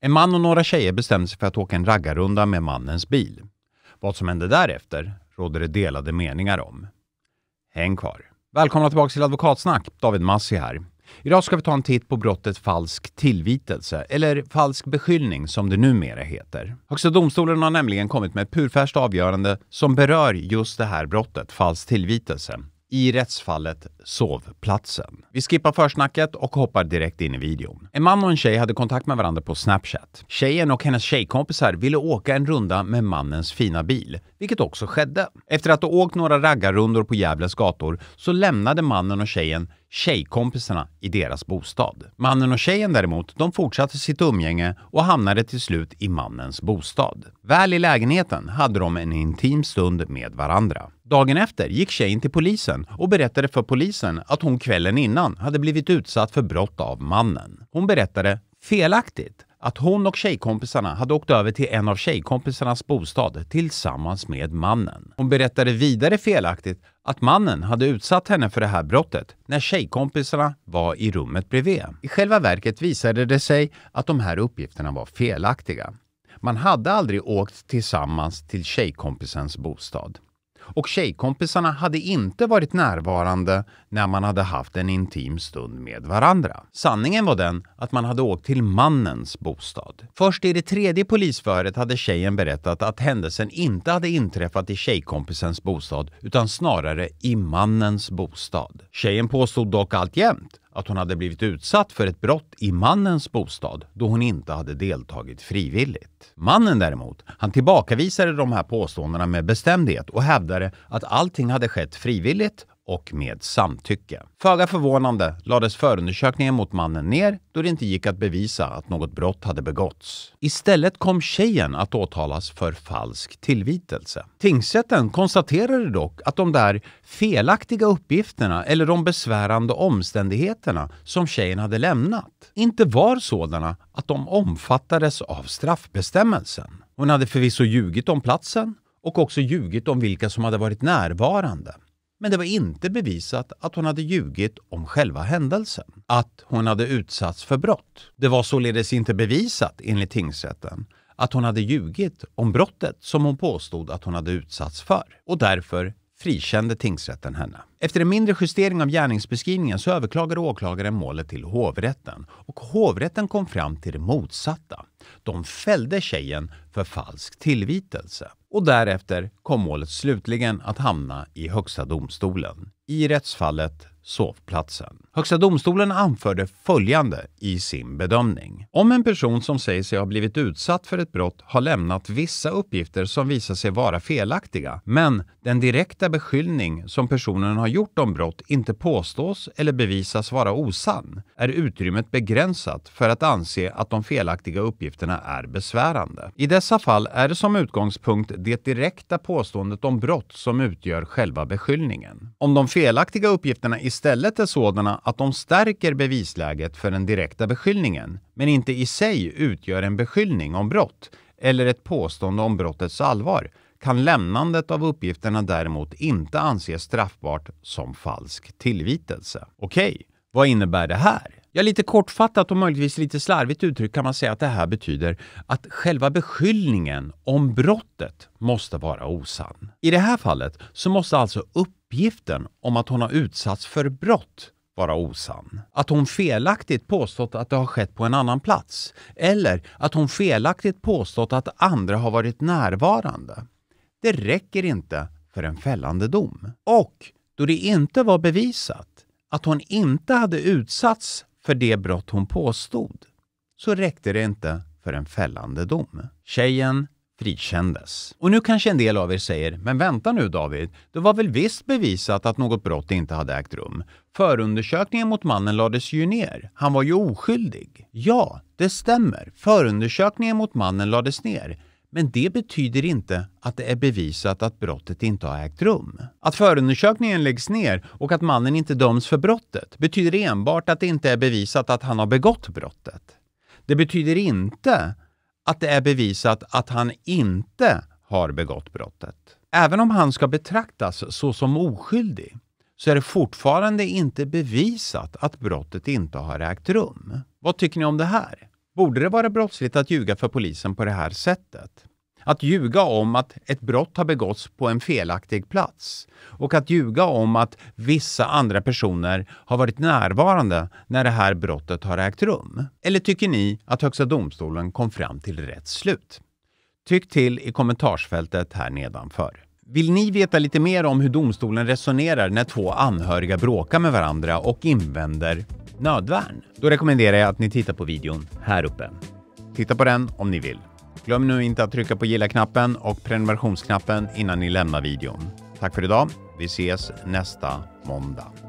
En man och några tjejer bestämde sig för att åka en raggarrunda med mannens bil. Vad som hände därefter råder det delade meningar om. Häng kvar. Välkomna tillbaka till Advokatsnack. David Massi här. Idag ska vi ta en titt på brottet falsk tillvitelse, eller falsk beskyllning som det numera heter. Högsta domstolen har nämligen kommit med ett purfärskt avgörande som berör just det här brottet, falsk tillvitelse i rättsfallet Sovplatsen. Vi skippar försnacket och hoppar direkt in i videon. En man och en tjej hade kontakt med varandra på Snapchat. Tjejen och hennes tjejkompisar ville åka en runda med mannens fina bil, vilket också skedde. Efter att ha åkt några raggarrundor på Gävles gator så lämnade mannen och tjejen tjejkompisarna i deras bostad. Mannen och tjejen däremot, de fortsatte sitt umgänge och hamnade till slut i mannens bostad. Väl i lägenheten hade de en intim stund med varandra. Dagen efter gick tjejen till polisen och berättade för polisen att hon kvällen innan hade blivit utsatt för brott av mannen. Hon berättade felaktigt att hon och tjejkompisarna hade åkt över till en av tjejkompisarnas bostad tillsammans med mannen. Hon berättade vidare felaktigt att mannen hade utsatt henne för det här brottet när tjejkompisarna var i rummet bredvid. I själva verket visade det sig att de här uppgifterna var felaktiga. Man hade aldrig åkt tillsammans till tjejkompisens bostad och tjejkompisarna hade inte varit närvarande när man hade haft en intim stund med varandra. Sanningen var den att man hade åkt till mannens bostad. Först i det tredje polisföret hade tjejen berättat att händelsen inte hade inträffat i tjejkompisens bostad utan snarare i mannens bostad. Tjejen påstod dock alltjämt att hon hade blivit utsatt för ett brott i mannens bostad då hon inte hade deltagit frivilligt. Mannen däremot, han tillbakavisade de här påståendena med bestämdhet och hävdade att allting hade skett frivilligt och med samtycke. Föga förvånande lades förundersökningen mot mannen ner då det inte gick att bevisa att något brott hade begåtts. Istället kom tjejen att åtalas för falsk tillvitelse. Tingsrätten konstaterade dock att de där felaktiga uppgifterna eller de besvärande omständigheterna som tjejen hade lämnat inte var sådana att de omfattades av straffbestämmelsen. Hon hade förvisso ljugit om platsen och också ljugit om vilka som hade varit närvarande men det var inte bevisat att hon hade ljugit om själva händelsen, att hon hade utsatts för brott. Det var således inte bevisat, enligt tingsrätten, att hon hade ljugit om brottet som hon påstod att hon hade utsatts för och därför frikände tingsrätten henne. Efter en mindre justering av gärningsbeskrivningen så överklagade åklagaren målet till hovrätten och hovrätten kom fram till det motsatta. De fällde tjejen för falsk tillvitelse och därefter kom målet slutligen att hamna i Högsta domstolen i rättsfallet sovplatsen. Högsta domstolen anförde följande i sin bedömning. Om en person som säger sig ha blivit utsatt för ett brott har lämnat vissa uppgifter som visar sig vara felaktiga, men den direkta beskyllning som personen har gjort om brott inte påstås eller bevisas vara osann, är utrymmet begränsat för att anse att de felaktiga uppgifterna är besvärande. I dessa fall är det som utgångspunkt det direkta påståendet om brott som utgör själva beskyllningen. Om de felaktiga uppgifterna istället är sådana att de stärker bevisläget för den direkta beskyllningen, men inte i sig utgör en beskyllning om brott eller ett påstående om brottets allvar, kan lämnandet av uppgifterna däremot inte anses straffbart som falsk tillvitelse. Okej, vad innebär det här? Ja, lite kortfattat och möjligtvis lite slarvigt uttryckt kan man säga att det här betyder att själva beskyllningen om brottet måste vara osann. I det här fallet så måste alltså upp uppgiften om att hon har utsatts för brott vara osann. Att hon felaktigt påstått att det har skett på en annan plats. Eller att hon felaktigt påstått att andra har varit närvarande. Det räcker inte för en fällande dom. Och då det inte var bevisat att hon inte hade utsatts för det brott hon påstod så räckte det inte för en fällande dom. Tjejen frikändes. Och nu kanske en del av er säger, men vänta nu David, det var väl visst bevisat att något brott inte hade ägt rum? Förundersökningen mot mannen lades ju ner. Han var ju oskyldig. Ja, det stämmer. Förundersökningen mot mannen lades ner. Men det betyder inte att det är bevisat att brottet inte har ägt rum. Att förundersökningen läggs ner och att mannen inte döms för brottet betyder enbart att det inte är bevisat att han har begått brottet. Det betyder inte att det är bevisat att han inte har begått brottet. Även om han ska betraktas såsom oskyldig så är det fortfarande inte bevisat att brottet inte har ägt rum. Vad tycker ni om det här? Borde det vara brottsligt att ljuga för polisen på det här sättet? Att ljuga om att ett brott har begåtts på en felaktig plats och att ljuga om att vissa andra personer har varit närvarande när det här brottet har ägt rum. Eller tycker ni att Högsta domstolen kom fram till rätt slut? Tyck till i kommentarsfältet här nedanför. Vill ni veta lite mer om hur domstolen resonerar när två anhöriga bråkar med varandra och invänder nödvärn? Då rekommenderar jag att ni tittar på videon här uppe. Titta på den om ni vill. Glöm nu inte att trycka på gilla-knappen och prenumerationsknappen innan ni lämnar videon. Tack för idag. Vi ses nästa måndag.